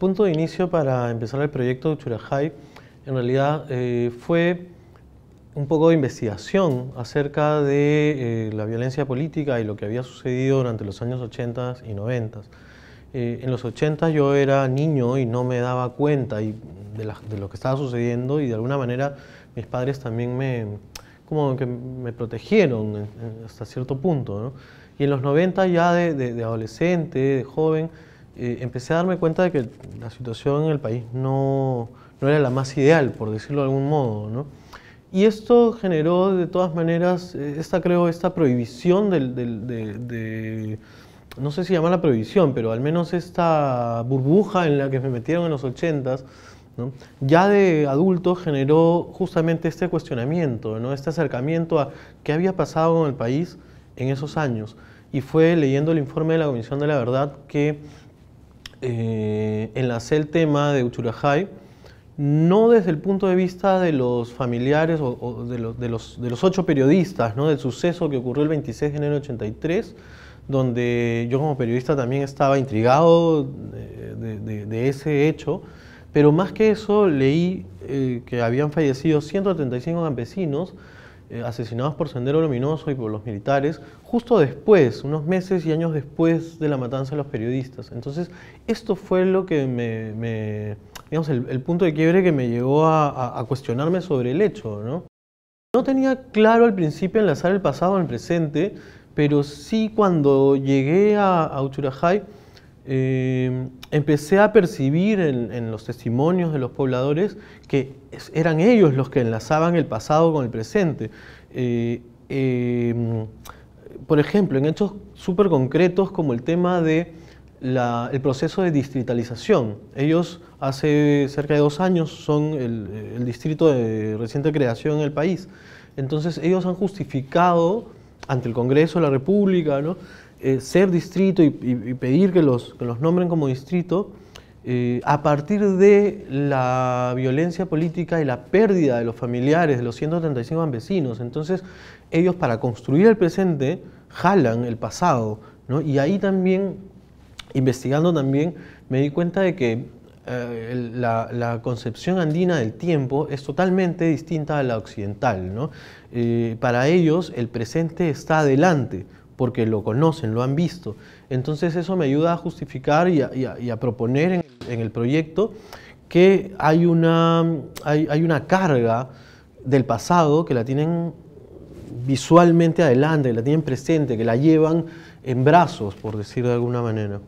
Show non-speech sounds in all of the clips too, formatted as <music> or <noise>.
punto de inicio para empezar el proyecto de Churajai, en realidad eh, fue un poco de investigación acerca de eh, la violencia política y lo que había sucedido durante los años 80 y 90. Eh, en los 80 yo era niño y no me daba cuenta de, lo que estaba sucediendo y de alguna manera mis padres también me, como que me protegieron hasta cierto punto. Y en los 90 ya de adolescente, de joven, eh, empecé a darme cuenta de que la situación en el país no, era la más ideal, por decirlo de algún modo. ¿no? Y esto generó, de todas maneras, eh, esta, creo, esta prohibición de, no sé si llamarla la prohibición, pero al menos esta burbuja en la que me metieron en los 80 ya de adulto generó justamente este cuestionamiento, ¿no? este acercamiento a qué había pasado con el país en esos años. Y fue leyendo el informe de la Comisión de la Verdad que eh, enlacé el tema de Uchurajay, no desde el punto de vista de los familiares o, de, los, de, los, de, los, ocho periodistas, ¿no? del suceso que ocurrió el 26 de enero de 83, donde yo como periodista también estaba intrigado eh, de, ese hecho, pero más que eso leí eh, que habían fallecido 135 campesinos, eh, asesinados por Sendero Luminoso y por los militares, justo después, unos meses y años después de la matanza de los periodistas. Entonces, esto fue lo que me, el, punto de quiebre que me llevó a, cuestionarme sobre el hecho, ¿no? tenía claro al principio enlazar el pasado el presente, pero sí cuando llegué a, a Uchurajay, Em, empecé a percibir en, los testimonios de los pobladores que eran ellos los que enlazaban el pasado con el presente. Eh, em, por ejemplo, en hechos súper concretos como el tema de el proceso de distritalización. Ellos hace cerca de dos años son el, el distrito de reciente creación en el país. Entonces ellos han justificado ante el Congreso la República, ¿no? Eh, ser distrito y, pedir que los, que los nombren como distrito, eh, a partir de la violencia política y la pérdida de los familiares, de los 135 vecinos. Entonces, ellos para construir el presente jalan el pasado. ¿no? Y ahí también, investigando también, me di cuenta de que eh, la, concepción andina del tiempo es totalmente distinta a la occidental. ¿no? para ellos, el presente está adelante porque lo conocen, lo han visto. Entonces eso me ayuda a justificar y a, proponer en, el proyecto que hay una, hay, una carga del pasado que la tienen visualmente adelante, que la tienen presente, que la llevan en brazos, por decir de alguna manera.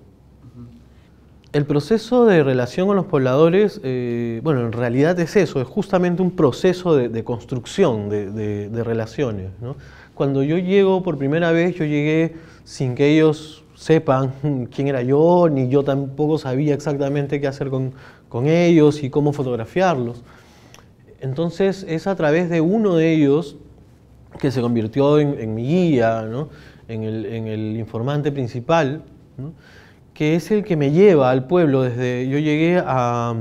El proceso de relación con los pobladores, eh, bueno, en realidad es eso, es justamente un proceso de, construcción de, relaciones. ¿no? Cuando yo llego por primera vez, yo llegué sin que ellos sepan <laughs> quién era yo, ni yo tampoco sabía exactamente qué hacer con, con ellos y cómo fotografiarlos. Entonces es a través de uno de ellos que se convirtió en, mi guía, ¿no? en, el, informante principal, que es el que me lleva al pueblo. Desde yo llegué a,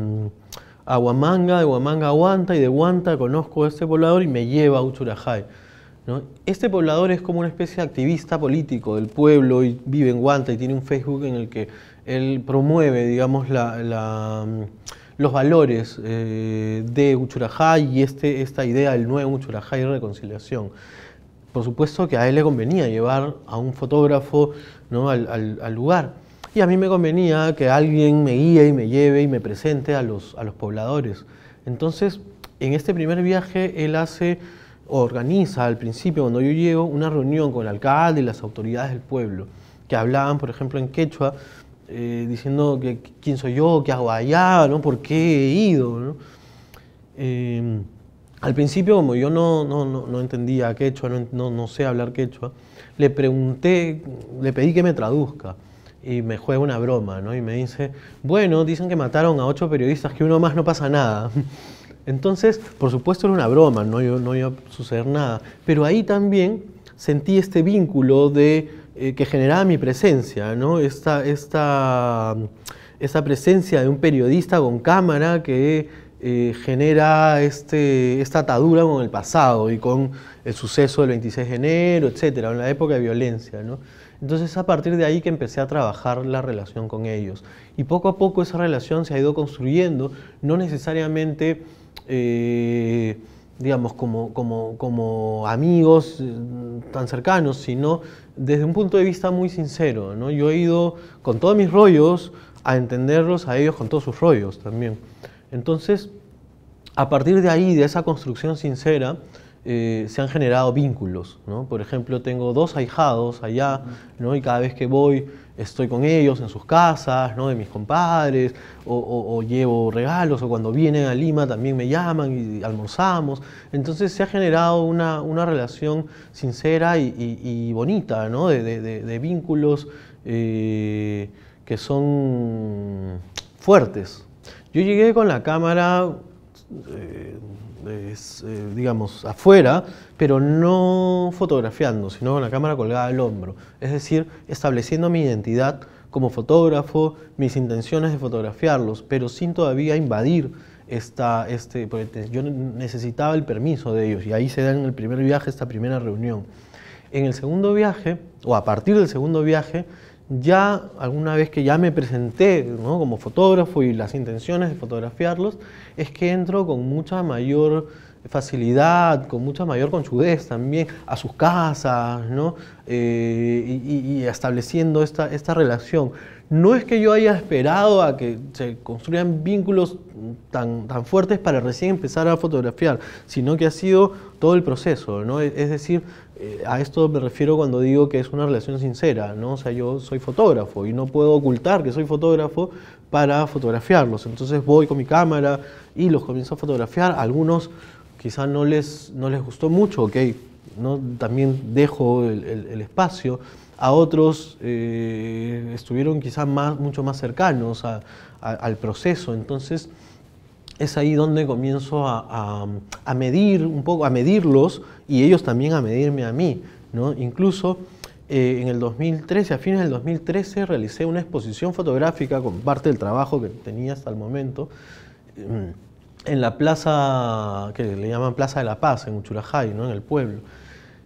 Huamanga, de Huamanga a Huanta y de Huanta conozco a este poblador y me lleva a Uchurajay. Este poblador es como una especie de activista político del pueblo y vive en Guanta y tiene un Facebook en el que él promueve, digamos, mm, los valores eh, de Uchurajay y este, esta idea del nuevo Uchurajay y reconciliación. Por supuesto que a él le convenía llevar a un fotógrafo al, lugar. Y a mí me convenía que alguien me guíe y me lleve y me presente a los, a los pobladores. Entonces, en este primer viaje, él hace organiza al principio, cuando yo llego, una reunión con el alcalde y las autoridades del pueblo, que hablaban, por ejemplo, en quechua, eh, diciendo que, quién soy yo, qué hago allá, ¿no? por qué he ido. Eh, al principio, como yo no, no, entendía quechua, no, no, sé hablar quechua, le pregunté, le pedí que me traduzca. Y me juega una broma, ¿no? Y me dice, bueno, dicen que mataron a ocho periodistas, que uno más no pasa nada. <laughs> Entonces, por supuesto era una broma, no iba, a suceder nada, pero ahí también sentí este vínculo de, eh, que generaba mi presencia, esta, presencia de un periodista con cámara que eh, genera este, esta atadura con el pasado y con el suceso del 26 de enero, etcétera, en la época de violencia. ¿no? Entonces, a partir de ahí que empecé a trabajar la relación con ellos. Y poco a poco esa relación se ha ido construyendo, no necesariamente eh, digamos, como, amigos eh, tan cercanos, sino desde un punto de vista muy sincero. ¿no? Yo he ido con todos mis rollos a entenderlos a ellos con todos sus rollos también. Entonces, a partir de ahí, de esa construcción sincera, eh, se han generado vínculos. ¿no? Por ejemplo, tengo dos ahijados allá, ¿no? y cada vez que voy estoy con ellos en sus casas, de mis compadres, o, llevo regalos, o cuando vienen a Lima también me llaman y almorzamos. Entonces se ha generado una, relación sincera y, bonita, ¿no? de, vínculos eh, que son fuertes. Yo llegué con la cámara, eh, es, eh, digamos, afuera, pero no fotografiando, sino con la cámara colgada al hombro. Es decir, estableciendo mi identidad como fotógrafo, mis intenciones de fotografiarlos, pero sin todavía invadir esta, este, yo necesitaba el permiso de ellos y ahí se da en el primer viaje esta primera reunión. En el segundo viaje, o a partir del segundo viaje, ya alguna vez que ya me presenté como fotógrafo y las intenciones de fotografiarlos, es que entro con mucha mayor facilidad, con mucha mayor conchudez también a sus casas, ¿no? Eh, y, estableciendo esta, esta relación. No es que yo haya esperado a que se construyan vínculos tan, tan fuertes para recién empezar a fotografiar, sino que ha sido todo el proceso, ¿no? Es decir, a esto me refiero cuando digo que es una relación sincera, ¿no? O sea, yo soy fotógrafo y no puedo ocultar que soy fotógrafo para fotografiarlos. Entonces voy con mi cámara y los comienzo a fotografiar. Algunos quizás no les, no les gustó mucho, ok, ¿no? también dejo el, espacio. A otros eh, estuvieron quizás más, mucho más cercanos al proceso. Entonces es ahí donde comienzo a, medir un poco, a medirlos y ellos también a medirme a mí. ¿no? Incluso eh, en el 2013, a fines del 2013, realicé una exposición fotográfica con parte del trabajo que tenía hasta el momento mm, en la plaza que le llaman Plaza de la Paz, en Uchurajay, ¿no? en el pueblo.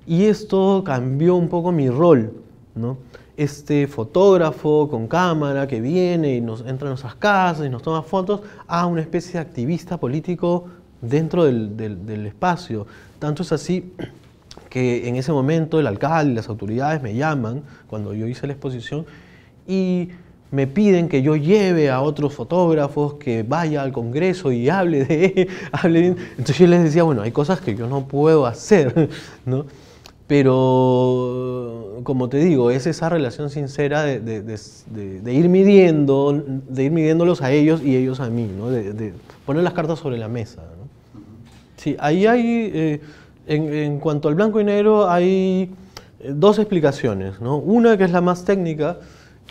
Y esto cambió un poco mi rol. ¿no? este fotógrafo con cámara que viene y nos entra a nuestras casas y nos toma fotos a una especie de activista político dentro del, del, del espacio. Tanto es así que en ese momento el alcalde y las autoridades me llaman cuando yo hice la exposición y me piden que yo lleve a otros fotógrafos, que vaya al Congreso y hable de, <laughs> hable Entonces yo les decía, bueno, hay cosas que yo no puedo hacer, <laughs> ¿no? Pero como te digo, es esa relación sincera de, ir midiendo, de ir midiéndolos a ellos y ellos a mí, ¿no? de, poner las cartas sobre la mesa. Sí, ahí hay, eh, en, cuanto al blanco y negro, hay eh, dos explicaciones. ¿no? Una que es la más técnica,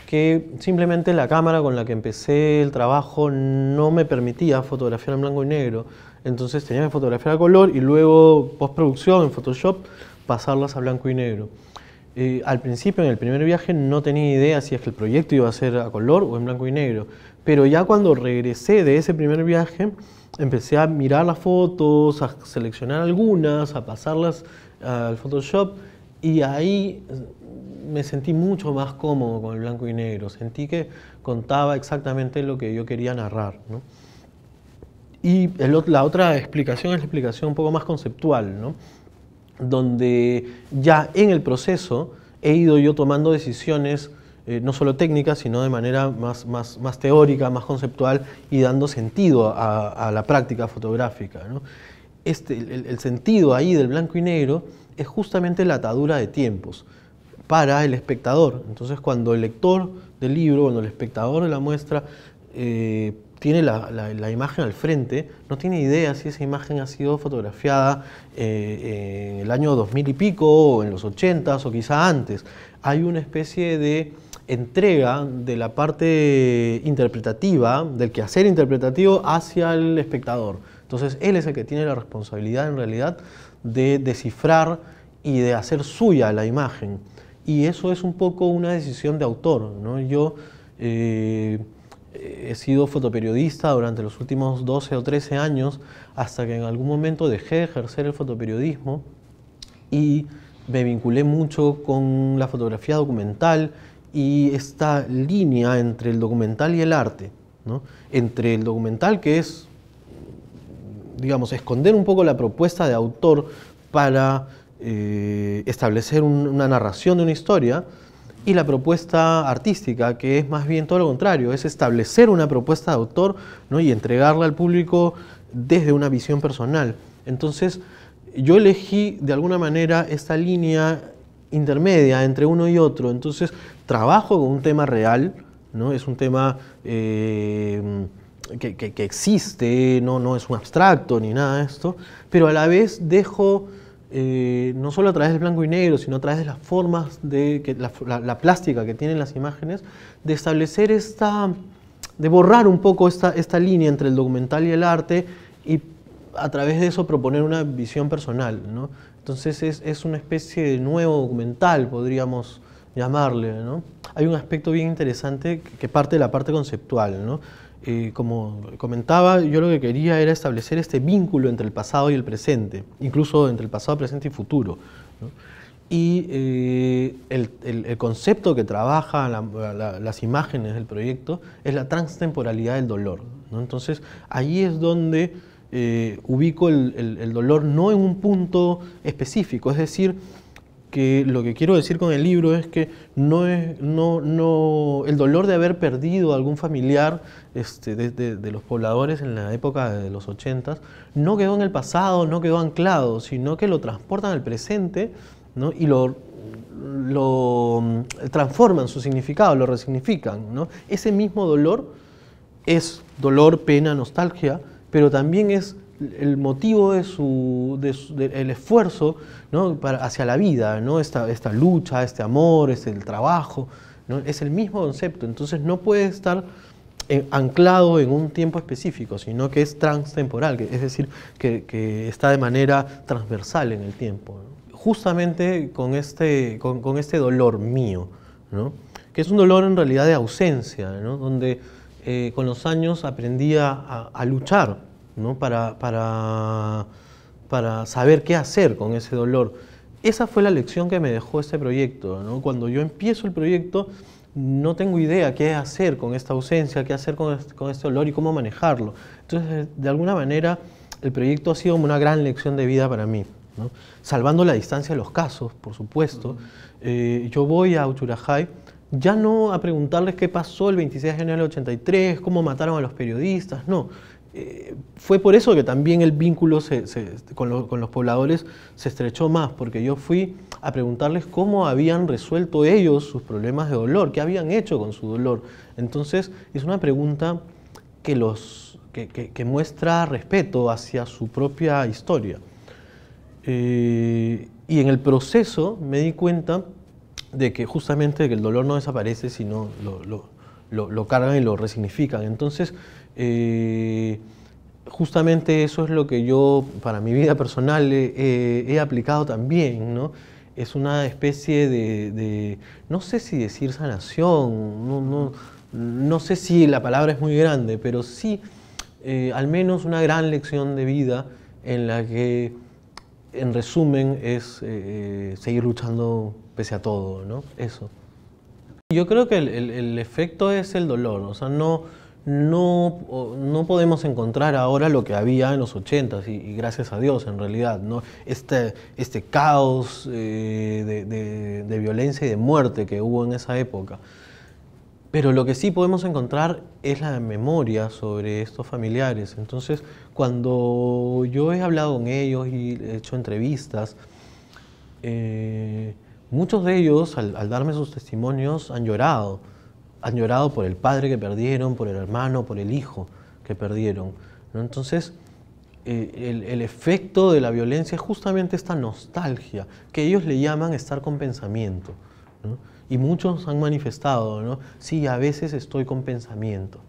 que simplemente la cámara con la que empecé el trabajo no me permitía fotografiar en blanco y negro. Entonces tenía que fotografiar a color y luego postproducción en Photoshop pasarlas a blanco y negro al principio, en el primer viaje, no tenía idea si es que el proyecto iba a ser a color o en blanco y negro. Pero ya cuando regresé de ese primer viaje, empecé a mirar las fotos, a seleccionar algunas, a pasarlas eh, al Photoshop y ahí eh, me sentí mucho más cómodo con el blanco y negro. Sentí que contaba exactamente lo que yo quería narrar. Y la otra explicación es la explicación un poco más conceptual donde ya en el proceso he ido yo tomando decisiones eh, no solo técnicas, sino de manera más, teórica, más conceptual y dando sentido a, la práctica fotográfica. Este, el, sentido ahí del blanco y negro es justamente la atadura de tiempos para el espectador. Entonces cuando el lector del libro, cuando el espectador de la muestra eh, tiene la, imagen al frente, no tiene idea si esa imagen ha sido fotografiada eh, en el año 2000 y pico, o en los 80s, o quizá antes. Hay una especie de entrega de la parte interpretativa, del quehacer interpretativo, hacia el espectador. Entonces, él es el que tiene la responsabilidad, en realidad, de descifrar y de hacer suya la imagen. Y eso es un poco una decisión de autor. ¿no? Yo. Eh, he sido fotoperiodista durante los últimos 12 o 13 años, hasta que en algún momento dejé de ejercer el fotoperiodismo y me vinculé mucho con la fotografía documental y esta línea entre el documental y el arte, entre el documental que es, digamos, esconder un poco la propuesta de autor para eh, establecer una narración de una historia, y la propuesta artística, que es más bien todo lo contrario, es establecer una propuesta de autor y entregarla al público desde una visión personal. Entonces, yo elegí de alguna manera esta línea intermedia entre uno y otro, entonces trabajo con un tema real, ¿no? es un tema eh, que, existe, ¿no? no es un abstracto ni nada de esto, pero a la vez dejo eh, no solo a través del blanco y negro, sino a través de las formas, de la, plástica que tienen las imágenes, de establecer esta, de borrar un poco esta, línea entre el documental y el arte y a través de eso proponer una visión personal. Entonces es, una especie de nuevo documental, podríamos llamarle. Hay un aspecto bien interesante que parte de la parte conceptual. Eh, como comentaba, yo lo que quería era establecer este vínculo entre el pasado y el presente, incluso entre el pasado, presente y futuro. Y eh, el, concepto que trabaja las imágenes del proyecto es la transtemporalidad del dolor. Entonces, ahí es donde eh, ubico el dolor no en un punto específico, es decir, que lo que quiero decir con el libro es que no es, no, no, el dolor de haber perdido a algún familiar este, de, los pobladores en la época de los 80 no quedó en el pasado, no quedó anclado, sino que lo transportan al presente ¿no? y lo, lo mm, transforman su significado, lo resignifican. ¿no? Ese mismo dolor es dolor, pena, nostalgia, pero también es el motivo de su, de el esfuerzo ¿no? Para, hacia la vida, ¿no? esta, esta lucha, este amor, este, el trabajo, ¿no? es el mismo concepto, entonces no puede estar eh, anclado en un tiempo específico, sino que es transtemporal, es decir, que, que, está de manera transversal en el tiempo. Justamente con este, con, con este dolor mío, ¿no? que es un dolor en realidad de ausencia, donde eh, con los años aprendí a luchar ¿no? Para, saber qué hacer con ese dolor. Esa fue la lección que me dejó este proyecto. Cuando yo empiezo el proyecto, no tengo idea qué hacer con esta ausencia, qué hacer con este, dolor y cómo manejarlo. Entonces, eh, de alguna manera, el proyecto ha sido una gran lección de vida para mí. Salvando la distancia de los casos, por supuesto, eh, yo voy a Uchurajay ya no a preguntarles qué pasó el 26 de enero del 83, cómo mataron a los periodistas, no. Eh, fue por eso que también el vínculo con, los pobladores se estrechó más, porque yo fui a preguntarles cómo habían resuelto ellos sus problemas de dolor, qué habían hecho con su dolor. Entonces es una pregunta que, muestra respeto hacia su propia historia. Eh, y en el proceso me di cuenta de que justamente el dolor no desaparece, sino lo, lo, cargan y lo resignifican. Entonces, eh, justamente eso es lo que yo para mi vida personal he aplicado también, ¿no? Es una especie de, no sé si decir sanación, no, no, sé si la palabra es muy grande, pero sí eh, al menos una gran lección de vida en la que, en resumen, es eh, seguir luchando pese a todo, ¿no? Eso. Yo creo que el, efecto es el dolor, o sea, no, no, no podemos encontrar ahora lo que había en los 80 y, y, gracias a Dios en realidad, ¿no? este, este caos eh, de, de, violencia y de muerte que hubo en esa época. Pero lo que sí podemos encontrar es la memoria sobre estos familiares. Entonces, cuando yo he hablado con ellos y he hecho entrevistas, eh, Muchos de ellos, al, darme sus testimonios, han llorado. Han llorado por el padre que perdieron, por el hermano, por el hijo que perdieron. Entonces, eh, el, efecto de la violencia es justamente esta nostalgia, que ellos le llaman estar con pensamiento. Y muchos han manifestado, sí, a veces estoy con pensamiento,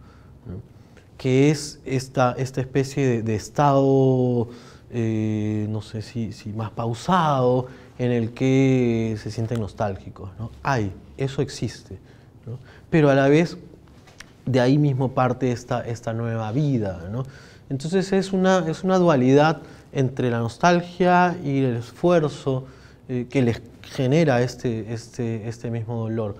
que es esta, esta especie de, estado, eh, no sé si, si más pausado, en el que se sienten nostálgicos. ¿no? eso existe. Pero a la vez, de ahí mismo parte esta, nueva vida. Entonces es una, dualidad entre la nostalgia y el esfuerzo eh, que les genera este, este, este mismo dolor.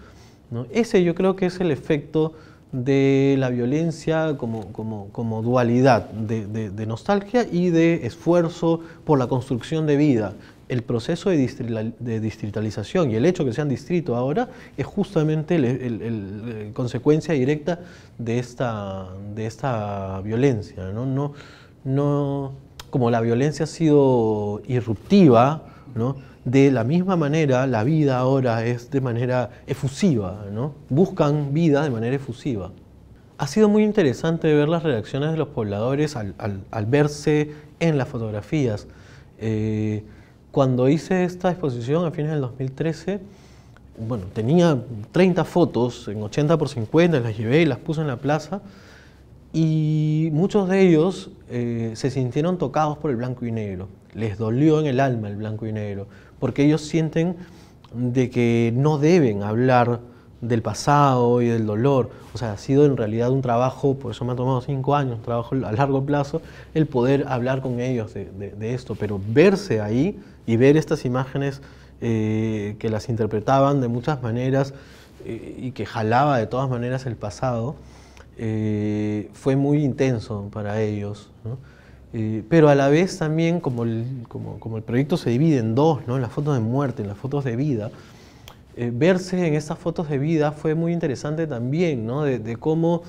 Ese yo creo que es el efecto de la violencia como, dualidad de nostalgia y de esfuerzo por la construcción de vida el proceso de, distritalización y el hecho que sean distritos ahora es justamente la consecuencia directa de esta, de esta violencia. ¿no? No, no, como la violencia ha sido irruptiva, ¿no? de la misma manera la vida ahora es de manera efusiva, ¿no? buscan vida de manera efusiva. Ha sido muy interesante ver las reacciones de los pobladores al, al, verse en las fotografías. Eh, cuando hice esta exposición a fines del 2013, bueno, tenía 30 fotos en 80 por 50, las llevé y las puse en la plaza y muchos de ellos eh, se sintieron tocados por el blanco y negro. Les dolió en el alma el blanco y negro, porque ellos sienten de que no deben hablar del pasado y del dolor. O sea, ha sido en realidad un trabajo, por eso me ha tomado cinco años, un trabajo a largo plazo, el poder hablar con ellos de esto. Pero verse ahí y ver estas imágenes eh, que las interpretaban de muchas maneras eh, y que jalaba de todas maneras el pasado, eh, fue muy intenso para ellos. pero a la vez también, como el, como, el proyecto se divide en dos, en las fotos de muerte, en las fotos de vida, verse en estas fotos de vida fue muy interesante también, de, de cómo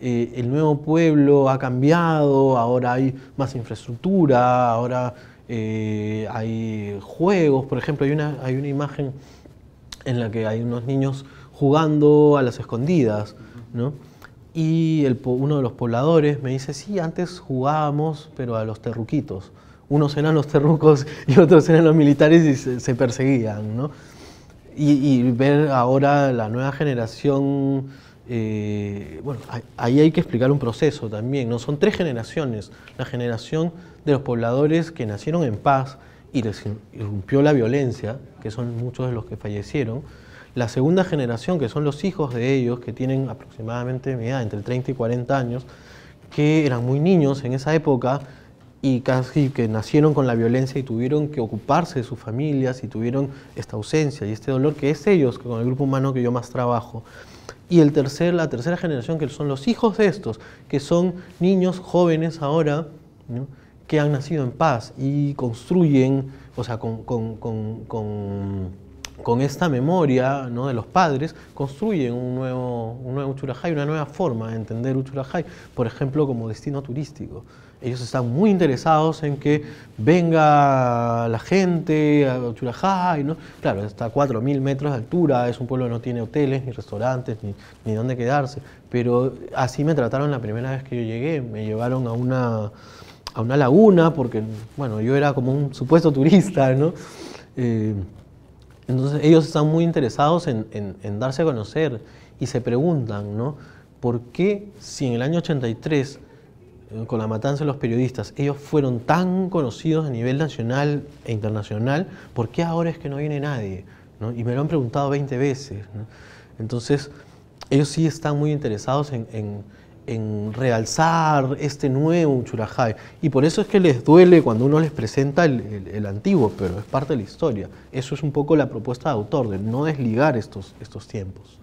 el nuevo pueblo ha cambiado, ahora hay más infraestructura, ahora eh, hay juegos, por ejemplo, hay una, hay una imagen en la que hay unos niños jugando a las escondidas, ¿no? Y uno de los pobladores me dice, sí, antes jugábamos, pero a los terruquitos. Unos eran los terrucos <laughs> y otros eran los militares y se, perseguían, ¿no? Y, y, ver ahora la nueva generación eh, bueno, ahí hay que explicar un proceso también, ¿no? Son tres generaciones, la generación de los pobladores que nacieron en paz y les irrumpió la violencia, que son muchos de los que fallecieron, la segunda generación, que son los hijos de ellos, que tienen aproximadamente mi entre 30 y 40 años, que eran muy niños en esa época y casi que nacieron con la violencia y tuvieron que ocuparse de sus familias y tuvieron esta ausencia y este dolor que es ellos, con el grupo humano que yo más trabajo. Y el tercer, la tercera generación, que son los hijos de estos, que son niños jóvenes ahora, que han nacido en paz y construyen, o sea, con con esta memoria ¿no? de los padres, construyen un nuevo, un nuevo Uchurajay, una nueva forma de entender Uchurajay, por ejemplo, como destino turístico. Ellos están muy interesados en que venga la gente a Uchurajay, ¿no? Claro, está a 4.000 metros de altura, es un pueblo que no tiene hoteles, ni restaurantes, ni, dónde quedarse, pero así me trataron la primera vez que yo llegué, me llevaron a una, a una laguna, porque, bueno, yo era como un supuesto turista, ¿no? Eh, entonces ellos están muy interesados en, darse a conocer y se preguntan, ¿no? ¿Por qué si en el año 83, eh, con la matanza de los periodistas, ellos fueron tan conocidos a nivel nacional e internacional, ¿por qué ahora es que no viene nadie? Y me lo han preguntado 20 veces. Entonces ellos sí están muy interesados en en realzar este nuevo Churajay. Y por eso es que les duele cuando uno les presenta el, antiguo, pero es parte de la historia. Eso es un poco la propuesta de autor, de no desligar estos tiempos.